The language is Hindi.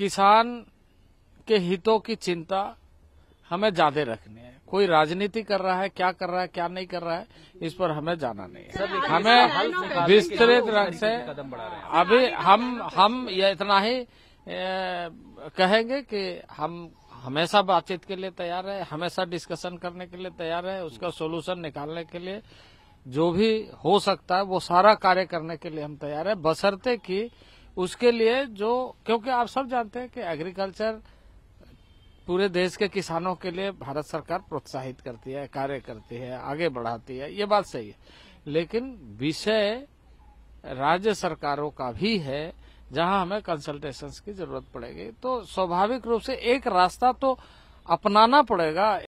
किसान के हितों की चिंता हमें ज्यादा रखनी है कोई राजनीति कर रहा है क्या कर रहा है क्या नहीं कर रहा है इस पर हमें जाना नहीं है हमें विस्तृत रंग से अभी हम हम ये इतना ही कहेंगे कि हम हमेशा बातचीत के लिए तैयार है हमेशा डिस्कशन करने के लिए तैयार है उसका सोल्यूशन निकालने के लिए जो भी हो सकता है वो सारा कार्य करने के लिए हम तैयार है बसरते की उसके लिए जो क्योंकि आप सब जानते हैं कि एग्रीकल्चर पूरे देश के किसानों के लिए भारत सरकार प्रोत्साहित करती है कार्य करती है आगे बढ़ाती है ये बात सही है लेकिन विषय राज्य सरकारों का भी है जहां हमें कंसल्टेशंस की जरूरत पड़ेगी तो स्वाभाविक रूप से एक रास्ता तो अपनाना पड़ेगा